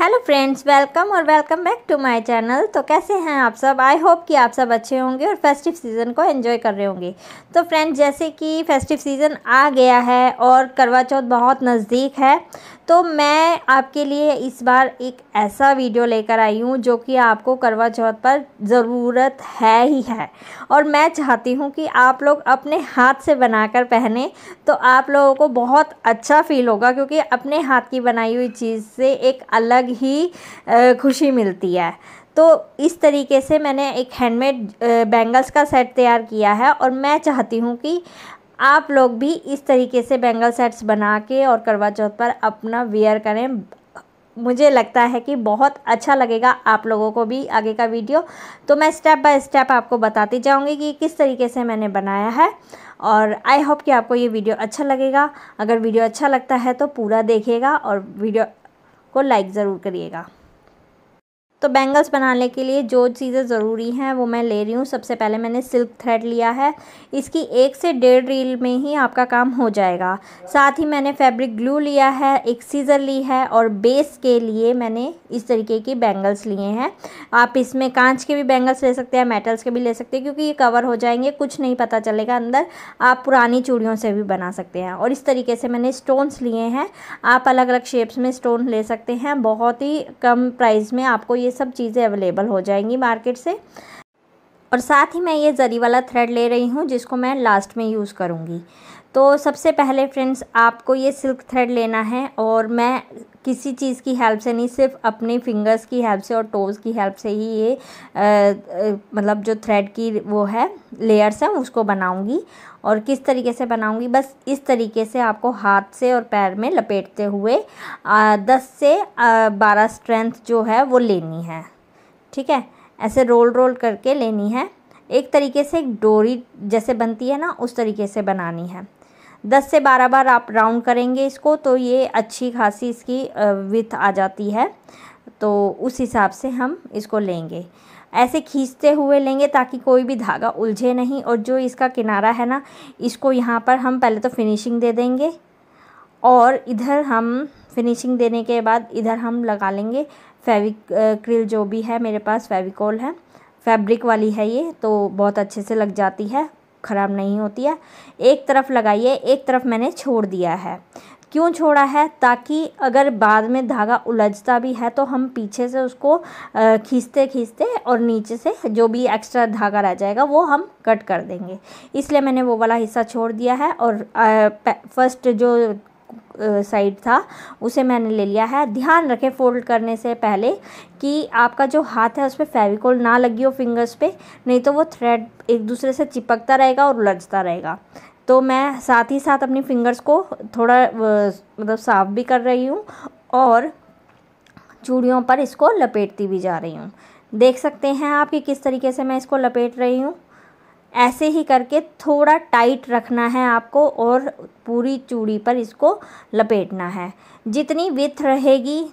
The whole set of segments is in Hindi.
हेलो फ्रेंड्स वेलकम और welcome back to my channel तो कैसे हैं आप सब आई होप कि आप सब अच्छे होंगे और फेस्टिव सीज़न को एंजॉय कर रहे होंगे तो फ्रेंड्स जैसे कि फेस्टिव सीज़न आ गया है और करवा चौथ बहुत नज़दीक है तो मैं आपके लिए इस बार एक ऐसा वीडियो लेकर आई हूँ जो कि आपको करवा चौथ पर ज़रूरत है ही है और मैं चाहती हूँ कि आप लोग अपने हाथ से बनाकर पहने तो आप लोगों को बहुत अच्छा फील होगा क्योंकि अपने हाथ की बनाई हुई चीज़ से एक अलग अलग ही खुशी मिलती है तो इस तरीके से मैंने एक हैंडमेड बैंगल्स का सेट तैयार किया है और मैं चाहती हूँ कि आप लोग भी इस तरीके से बैंगल सेट्स बना के और करवा चौथ पर अपना वेयर करें मुझे लगता है कि बहुत अच्छा लगेगा आप लोगों को भी आगे का वीडियो तो मैं स्टेप बाय स्टेप आपको बताती जाऊंगी कि किस तरीके से मैंने बनाया है और आई होप कि आपको ये वीडियो अच्छा लगेगा अगर वीडियो अच्छा लगता है तो पूरा देखिएगा और वीडियो को लाइक ज़रूर करिएगा तो बैंगल्स बनाने के लिए जो चीज़ें ज़रूरी हैं वो मैं ले रही हूँ सबसे पहले मैंने सिल्क थ्रेड लिया है इसकी एक से डेढ़ रील में ही आपका काम हो जाएगा साथ ही मैंने फैब्रिक ग्लू लिया है एक सीज़र ली है और बेस के लिए मैंने इस तरीके की बैंगल्स लिए हैं आप इसमें कांच के भी बैंगल्स ले सकते हैं मेटल्स के भी ले सकते हैं क्योंकि ये कवर हो जाएंगे कुछ नहीं पता चलेगा अंदर आप पुरानी चूड़ियों से भी बना सकते हैं और इस तरीके से मैंने स्टोन्स लिए हैं आप अलग अलग शेप्स में स्टोन ले सकते हैं बहुत ही कम प्राइस में आपको ये सब चीज़ें अवेलेबल हो जाएंगी मार्केट से और साथ ही मैं ये जरी वाला थ्रेड ले रही हूँ जिसको मैं लास्ट में यूज़ करूँगी तो सबसे पहले फ्रेंड्स आपको ये सिल्क थ्रेड लेना है और मैं किसी चीज़ की हेल्प से नहीं सिर्फ अपने फिंगर्स की हेल्प से और टोज़ की हेल्प से ही ये आ, आ, मतलब जो थ्रेड की वो है लेयर्स हैं उसको बनाऊंगी और किस तरीके से बनाऊंगी बस इस तरीके से आपको हाथ से और पैर में लपेटते हुए आ, दस से बारह स्ट्रेंथ जो है वो लेनी है ठीक है ऐसे रोल रोल करके लेनी है एक तरीके से एक डोरी जैसे बनती है ना उस तरीके से बनानी है दस से बारह बार आप राउंड करेंगे इसको तो ये अच्छी खासी इसकी विथ आ जाती है तो उस हिसाब से हम इसको लेंगे ऐसे खींचते हुए लेंगे ताकि कोई भी धागा उलझे नहीं और जो इसका किनारा है ना इसको यहाँ पर हम पहले तो फिनिशिंग दे देंगे और इधर हम फिनिशिंग देने के बाद इधर हम लगा लेंगे फेविक्रिल जो भी है मेरे पास फेविकॉल है फैब्रिक वाली है ये तो बहुत अच्छे से लग जाती है ख़राब नहीं होती है एक तरफ लगाइए एक तरफ मैंने छोड़ दिया है क्यों छोड़ा है ताकि अगर बाद में धागा उलझता भी है तो हम पीछे से उसको खींचते खींचते और नीचे से जो भी एक्स्ट्रा धागा रह जाएगा वो हम कट कर देंगे इसलिए मैंने वो वाला हिस्सा छोड़ दिया है और फर्स्ट जो साइड था उसे मैंने ले लिया है ध्यान रखें फोल्ड करने से पहले कि आपका जो हाथ है उस पर फेविकोल ना लगी हो फिंगर्स पे नहीं तो वो थ्रेड एक दूसरे से चिपकता रहेगा और उलझता रहेगा तो मैं साथ ही साथ अपनी फिंगर्स को थोड़ा मतलब साफ भी कर रही हूँ और चूड़ियों पर इसको लपेटती भी जा रही हूँ देख सकते हैं आप कि किस तरीके से मैं इसको लपेट रही हूँ ऐसे ही करके थोड़ा टाइट रखना है आपको और पूरी चूड़ी पर इसको लपेटना है जितनी विथ रहेगी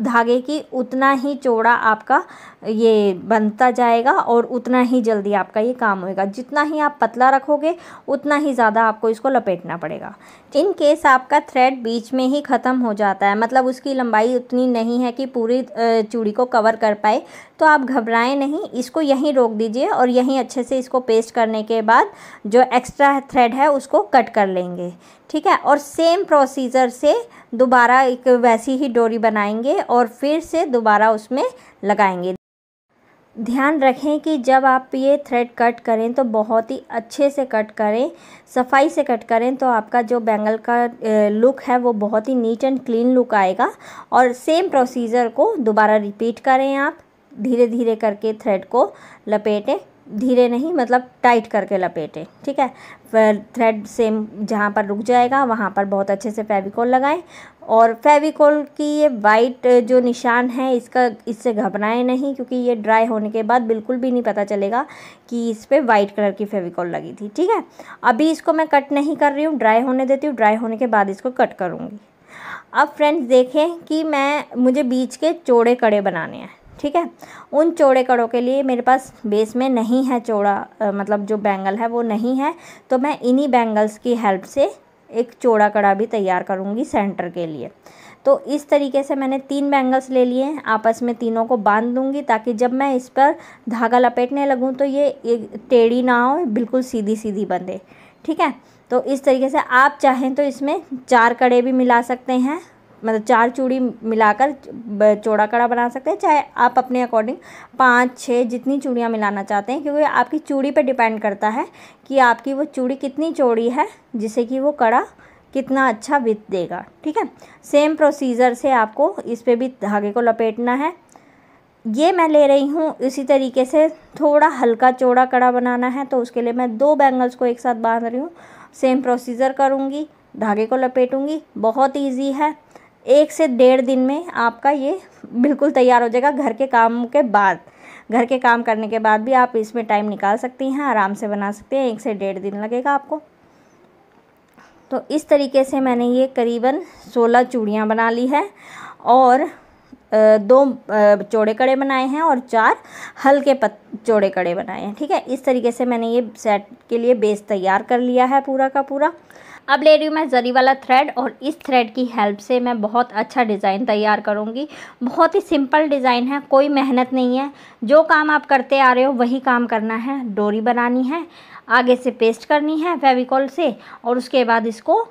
धागे की उतना ही चौड़ा आपका ये बनता जाएगा और उतना ही जल्दी आपका ये काम होएगा जितना ही आप पतला रखोगे उतना ही ज़्यादा आपको इसको लपेटना पड़ेगा इन केस आपका थ्रेड बीच में ही ख़त्म हो जाता है मतलब उसकी लंबाई उतनी नहीं है कि पूरी चूड़ी को कवर कर पाए तो आप घबराएं नहीं इसको यहीं रोक दीजिए और यहीं अच्छे से इसको पेस्ट करने के बाद जो एक्स्ट्रा थ्रेड है उसको कट कर लेंगे ठीक है और सेम प्रोसीजर से दोबारा एक वैसी ही डोरी बनाएंगे और फिर से दोबारा उसमें लगाएंगे ध्यान रखें कि जब आप ये थ्रेड कट करें तो बहुत ही अच्छे से कट करें सफाई से कट करें तो आपका जो बैंगल का लुक है वो बहुत ही नीट एंड क्लीन लुक आएगा और सेम प्रोसीजर को दोबारा रिपीट करें आप धीरे धीरे करके थ्रेड को लपेटें धीरे नहीं मतलब टाइट करके लपेटें ठीक है थ्रेड सेम जहाँ पर रुक जाएगा वहाँ पर बहुत अच्छे से फेविकोल लगाएं और फेविकोल की ये वाइट जो निशान है इसका इससे घबराएं नहीं क्योंकि ये ड्राई होने के बाद बिल्कुल भी नहीं पता चलेगा कि इस पर वाइट कलर की फेविकोल लगी थी ठीक है अभी इसको मैं कट नहीं कर रही हूँ ड्राई होने देती हूँ ड्राई होने के बाद इसको कट करूँगी अब फ्रेंड्स देखें कि मैं मुझे बीच के चौड़े कड़े बनाने हैं ठीक है उन चौड़े कड़ों के लिए मेरे पास बेस में नहीं है चौड़ा मतलब जो बैंगल है वो नहीं है तो मैं इन्हीं बैंगल्स की हेल्प से एक चौड़ा कड़ा भी तैयार करूँगी सेंटर के लिए तो इस तरीके से मैंने तीन बैंगल्स ले लिए हैं आपस में तीनों को बांध दूंगी ताकि जब मैं इस पर धागा लपेटने लगूँ तो ये एक टेढ़ी ना हो बिल्कुल सीधी सीधी बंधे ठीक है तो इस तरीके से आप चाहें तो इसमें चार कड़े भी मिला सकते हैं मतलब चार चूड़ी मिलाकर चौड़ा कड़ा बना सकते हैं चाहे आप अपने अकॉर्डिंग पाँच छः जितनी चूड़ियाँ मिलाना चाहते हैं क्योंकि आपकी चूड़ी पर डिपेंड करता है कि आपकी वो चूड़ी कितनी चौड़ी है जिससे कि वो कड़ा कितना अच्छा बीत देगा ठीक है सेम प्रोसीजर से आपको इस पर भी धागे को लपेटना है ये मैं ले रही हूँ इसी तरीके से थोड़ा हल्का चौड़ा कड़ा बनाना है तो उसके लिए मैं दो बैंगल्स को एक साथ बांध रही हूँ सेम प्रोसीजर करूँगी धागे को लपेटूंगी बहुत ईजी है एक से डेढ़ दिन में आपका ये बिल्कुल तैयार हो जाएगा घर के काम के बाद घर के काम करने के बाद भी आप इसमें टाइम निकाल सकती हैं आराम से बना सकते हैं एक से डेढ़ दिन लगेगा आपको तो इस तरीके से मैंने ये करीबन सोलह चूड़ियाँ बना ली है और दो चौड़े कड़े बनाए हैं और चार हल्के पत चौड़े कड़े बनाए हैं ठीक है इस तरीके से मैंने ये सेट के लिए बेस तैयार कर लिया है पूरा का पूरा अब ले रही हूँ मैं जरी वाला थ्रेड और इस थ्रेड की हेल्प से मैं बहुत अच्छा डिज़ाइन तैयार करूँगी बहुत ही सिंपल डिज़ाइन है कोई मेहनत नहीं है जो काम आप करते आ रहे हो वही काम करना है डोरी बनानी है आगे से पेस्ट करनी है फेविकॉल से और उसके बाद इसको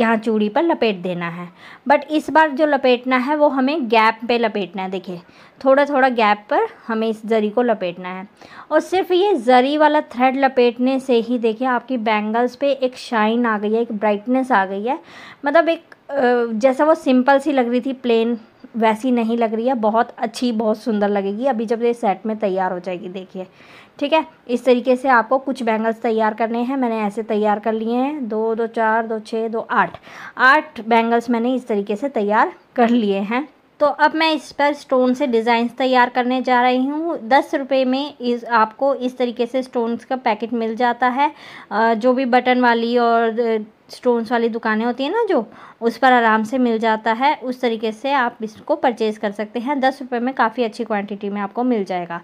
यहाँ चूड़ी पर लपेट देना है बट इस बार जो लपेटना है वो हमें गैप पे लपेटना है देखिए थोड़ा थोड़ा गैप पर हमें इस जरी को लपेटना है और सिर्फ ये जरी वाला थ्रेड लपेटने से ही देखिए आपकी बैंगल्स पे एक शाइन आ गई है एक ब्राइटनेस आ गई है मतलब एक जैसा वो सिंपल सी लग रही थी प्लेन वैसी नहीं लग रही है बहुत अच्छी बहुत सुंदर लगेगी अभी जब ये सेट में तैयार हो जाएगी देखिए ठीक है इस तरीके से आपको कुछ बैंगल्स तैयार करने हैं मैंने ऐसे तैयार कर लिए हैं दो दो चार दो छः दो आठ आठ बैंगल्स मैंने इस तरीके से तैयार कर लिए हैं तो अब मैं इस पर स्टोन से डिज़ाइंस तैयार करने जा रही हूँ दस रुपये में इस आपको इस तरीके से स्टोन्स का पैकेट मिल जाता है जो भी बटन वाली और स्टोन्स वाली दुकानें होती हैं ना जो उस पर आराम से मिल जाता है उस तरीके से आप इसको परचेज़ कर सकते हैं दस रुपये में काफ़ी अच्छी क्वांटिटी में आपको मिल जाएगा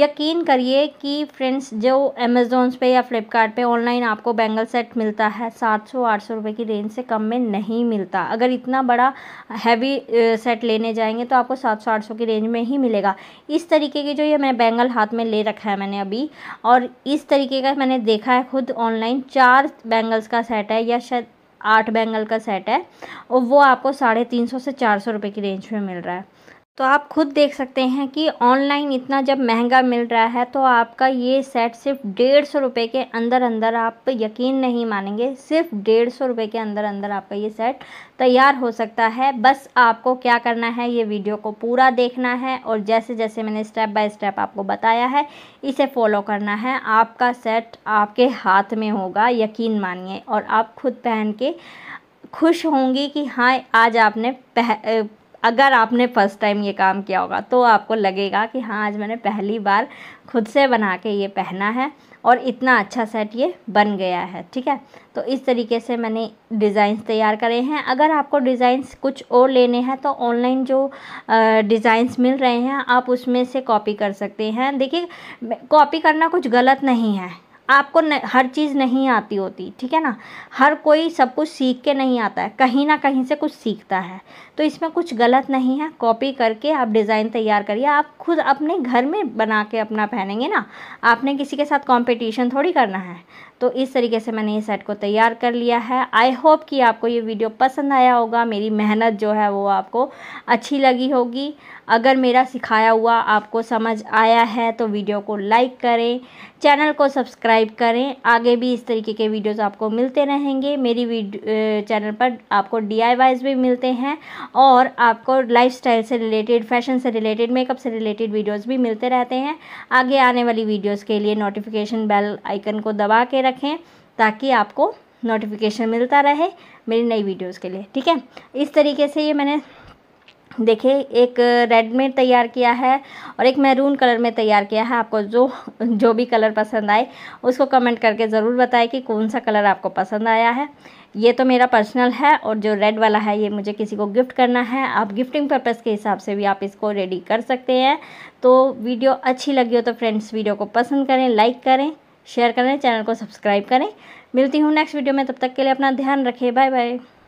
यकीन करिए कि फ्रेंड्स जो अमेज़ोन्स पे या फ्लिपकार्ट ऑनलाइन आपको बैंगल सेट मिलता है सात सौ आठ सौ रुपये की रेंज से कम में नहीं मिलता अगर इतना बड़ा हैवी सेट लेने जाएंगे तो आपको सात सौ आठ सौ की रेंज में ही मिलेगा इस तरीके की जो ये मैं बैंगल हाथ में ले रखा है मैंने अभी और इस तरीके का मैंने देखा है खुद ऑनलाइन चार बैंगल्स का सेट है या शायद आठ बैंगल का सेट है और वो आपको साढ़े तीन सौ से चार सौ रुपये की रेंज में मिल रहा है तो आप खुद देख सकते हैं कि ऑनलाइन इतना जब महंगा मिल रहा है तो आपका ये सेट सिर्फ डेढ़ सौ रुपये के अंदर अंदर आप यकीन नहीं मानेंगे सिर्फ डेढ़ सौ रुपये के अंदर अंदर आपका ये सेट तैयार हो सकता है बस आपको क्या करना है ये वीडियो को पूरा देखना है और जैसे जैसे मैंने स्टेप बाय स्टेप आपको बताया है इसे फॉलो करना है आपका सेट आपके हाथ में होगा यकीन मानिए और आप खुद पहन के खुश होंगी कि हाँ आज आपने पह अगर आपने फ़र्स्ट टाइम ये काम किया होगा तो आपको लगेगा कि हाँ आज मैंने पहली बार खुद से बना के ये पहना है और इतना अच्छा सेट ये बन गया है ठीक है तो इस तरीके से मैंने डिज़ाइंस तैयार करे हैं अगर आपको डिज़ाइंस कुछ और लेने हैं तो ऑनलाइन जो डिज़ाइंस मिल रहे हैं आप उसमें से कॉपी कर सकते हैं देखिए कॉपी करना कुछ गलत नहीं है आपको न, हर चीज़ नहीं आती होती ठीक है ना हर कोई सब कुछ सीख के नहीं आता है कहीं ना कहीं से कुछ सीखता है तो इसमें कुछ गलत नहीं है कॉपी करके आप डिज़ाइन तैयार करिए आप खुद अपने घर में बना के अपना पहनेंगे ना आपने किसी के साथ कंपटीशन थोड़ी करना है तो इस तरीके से मैंने ये सेट को तैयार कर लिया है आई होप कि आपको ये वीडियो पसंद आया होगा मेरी मेहनत जो है वो आपको अच्छी लगी होगी अगर मेरा सिखाया हुआ आपको समझ आया है तो वीडियो को लाइक करें चैनल को सब्सक्राइब करें आगे भी इस तरीके के वीडियोस आपको मिलते रहेंगे मेरी चैनल पर आपको डी भी मिलते हैं और आपको लाइफस्टाइल से रिलेटेड फैशन से रिलेटेड मेकअप से रिलेटेड वीडियोस भी मिलते रहते हैं आगे आने वाली वीडियोस के लिए नोटिफिकेशन बेल आइकन को दबा के रखें ताकि आपको नोटिफिकेशन मिलता रहे मेरी नई वीडियोस के लिए ठीक है इस तरीके से ये मैंने देखिए एक रेड में तैयार किया है और एक मैरून कलर में तैयार किया है आपको जो जो भी कलर पसंद आए उसको कमेंट करके ज़रूर बताएं कि कौन सा कलर आपको पसंद आया है ये तो मेरा पर्सनल है और जो रेड वाला है ये मुझे किसी को गिफ्ट करना है आप गिफ्टिंग पर्पज़ के हिसाब से भी आप इसको रेडी कर सकते हैं तो वीडियो अच्छी लगी हो तो फ्रेंड्स वीडियो को पसंद करें लाइक करें शेयर करें चैनल को सब्सक्राइब करें मिलती हूँ नेक्स्ट वीडियो में तब तक के लिए अपना ध्यान रखें बाय बाय